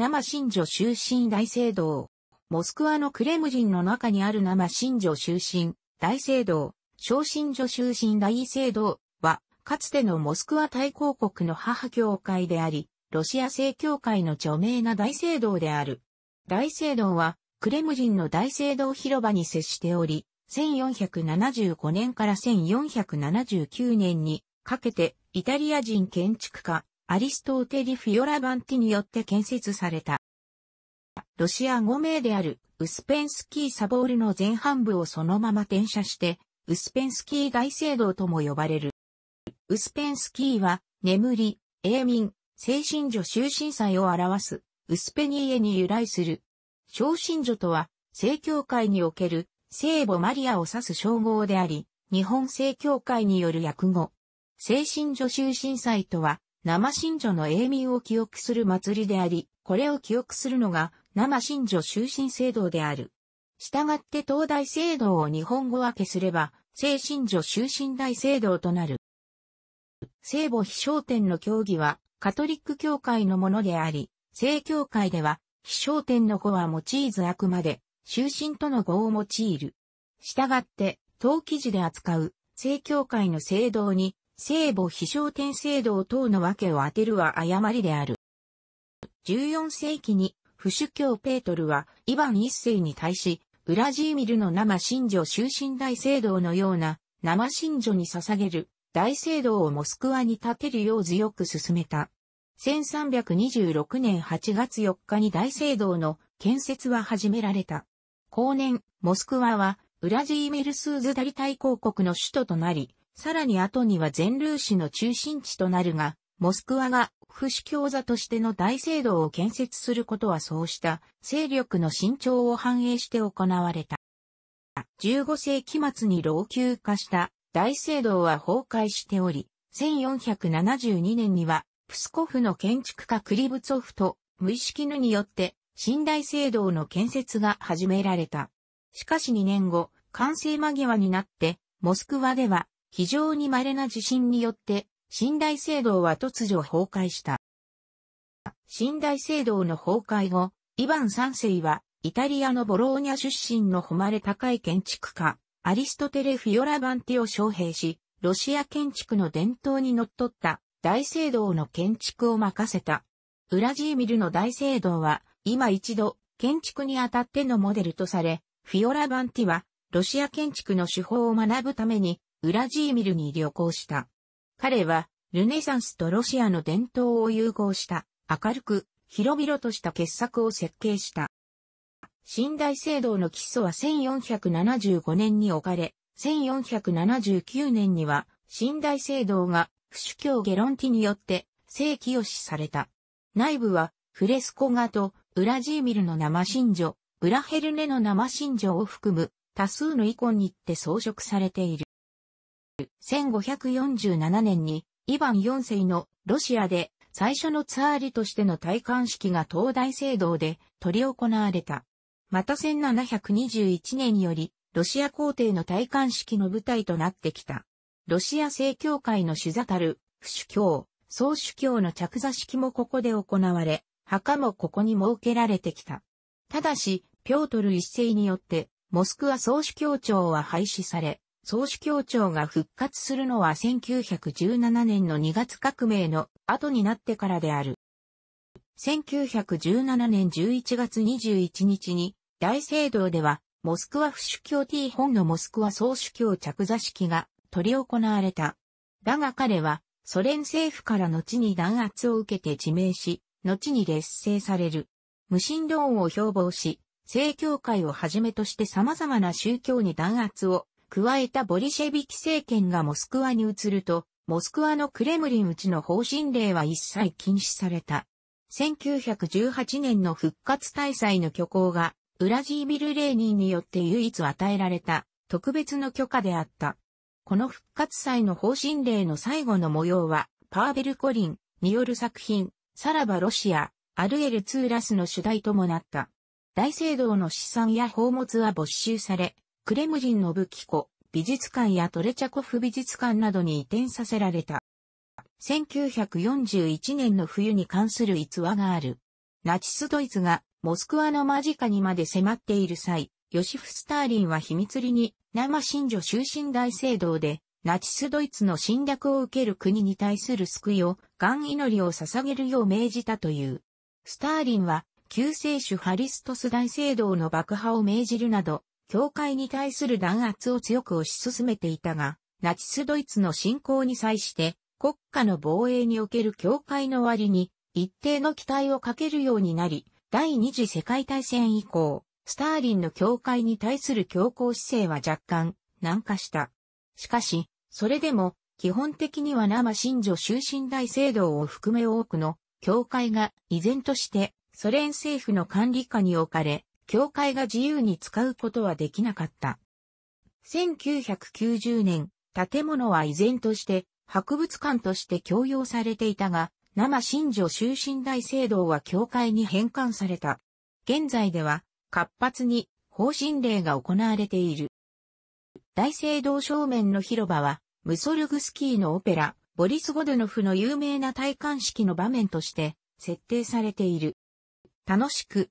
生新女終身大聖堂。モスクワのクレムジンの中にある生新女終身大聖堂、小新女終身大聖堂は、かつてのモスクワ大公国の母教会であり、ロシア正教会の著名な大聖堂である。大聖堂は、クレムジンの大聖堂広場に接しており、1475年から1479年にかけてイタリア人建築家アリストーテリ・フィオラバンティによって建設された。ロシア語名であるウスペンスキー・サボールの前半部をそのまま転写して、ウスペンスキー大聖堂とも呼ばれる。ウスペンスキーは、眠り、永眠、精神女終身祭を表す、ウスペニーエに由来する。小神女とは、正教会における聖母マリアを指す称号であり、日本正教会による訳語。精神女終身祭とは、生信女の永民を記憶する祭りであり、これを記憶するのが生信女終身聖堂である。従って東大聖堂を日本語分けすれば、聖信女終身大聖堂となる。聖母非商店の教義は、カトリック教会のものであり、聖教会では、非商店の語は用いずあくまで、終身との語を用いる。従って、当記事で扱う、聖教会の聖堂に、聖母飛翔天聖堂等の訳を当てるは誤りである。14世紀に、不主教ペートルは、イヴァン一世に対し、ウラジーミルの生信女終身大聖堂のような、生信女に捧げる、大聖堂をモスクワに建てるよう強く進めた。1326年8月4日に大聖堂の建設は始められた。後年、モスクワは、ウラジーミルスーズダリ大公国の首都となり、さらに後には全ルーシの中心地となるが、モスクワが不死教座としての大聖堂を建設することはそうした勢力の伸長を反映して行われた。15世紀末に老朽化した大聖堂は崩壊しており、1472年にはプスコフの建築家クリブツォフと無意識ヌによって新大聖堂の建設が始められた。しかし2年後、完成間際になって、モスクワでは非常に稀な地震によって、信頼制度は突如崩壊した。信頼制度の崩壊後、イヴァン三世は、イタリアのボローニャ出身の誉れ高い建築家、アリストテレ・フィオラバンティを招聘し、ロシア建築の伝統に則っった大聖堂の建築を任せた。ウラジーミルの大聖堂は、今一度、建築にあたってのモデルとされ、フィオラバンティは、ロシア建築の手法を学ぶために、ウラジーミルに旅行した。彼は、ルネサンスとロシアの伝統を融合した、明るく、広々とした傑作を設計した。寝大制度の基礎は1475年に置かれ、1479年には、寝大制度が、不主教ゲロンティによって、正規を視された。内部は、フレスコ画と、ウラジーミルの生信女、ウラヘルネの生信女を含む、多数のイコンにって装飾されている。1547年に、イヴァン4世のロシアで最初のツアーリとしての戴冠式が東大聖堂で取り行われた。また1721年により、ロシア皇帝の戴冠式の舞台となってきた。ロシア正教会の主座たる、不主教、総主教の着座式もここで行われ、墓もここに設けられてきた。ただし、ピョートル一世によって、モスクワ総主教庁は廃止され、総主教庁が復活するのは1917年の2月革命の後になってからである。1917年11月21日に大聖堂ではモスクワ府主教 T 本のモスクワ総主教着座式が執り行われた。だが彼はソ連政府から後に弾圧を受けて自明し、後に劣勢される。無神論を標榜し、正教会をはじめとして様々な宗教に弾圧を加えたボリシェビキ政権がモスクワに移ると、モスクワのクレムリンうちの方針令は一切禁止された。1918年の復活大祭の虚構が、ウラジービル・レーニンによって唯一与えられた特別の許可であった。この復活祭の方針令の最後の模様は、パーベル・コリンによる作品、さらばロシア、アルエル・ツーラスの主題ともなった。大聖堂の資産や宝物は没収され、クレムジンの武器庫、美術館やトレチャコフ美術館などに移転させられた。1941年の冬に関する逸話がある。ナチスドイツがモスクワの間近にまで迫っている際、ヨシフ・スターリンは秘密裏に生信女終身大聖堂でナチスドイツの侵略を受ける国に対する救いを、ン祈りを捧げるよう命じたという。スターリンは救世主ハリストス大聖堂の爆破を命じるなど、教会に対する弾圧を強く推し進めていたが、ナチスドイツの侵攻に際して国家の防衛における教会の割に一定の期待をかけるようになり、第二次世界大戦以降、スターリンの教会に対する強硬姿勢は若干軟化した。しかし、それでも基本的には生信女終身大聖堂を含め多くの教会が依然としてソ連政府の管理下に置かれ、教会が自由に使うことはできなかった。1990年、建物は依然として博物館として供用されていたが、生信女終身大聖堂は教会に返還された。現在では活発に方針令が行われている。大聖堂正面の広場は、ムソルグスキーのオペラ、ボリス・ゴドノフの有名な戴冠式の場面として設定されている。楽しく、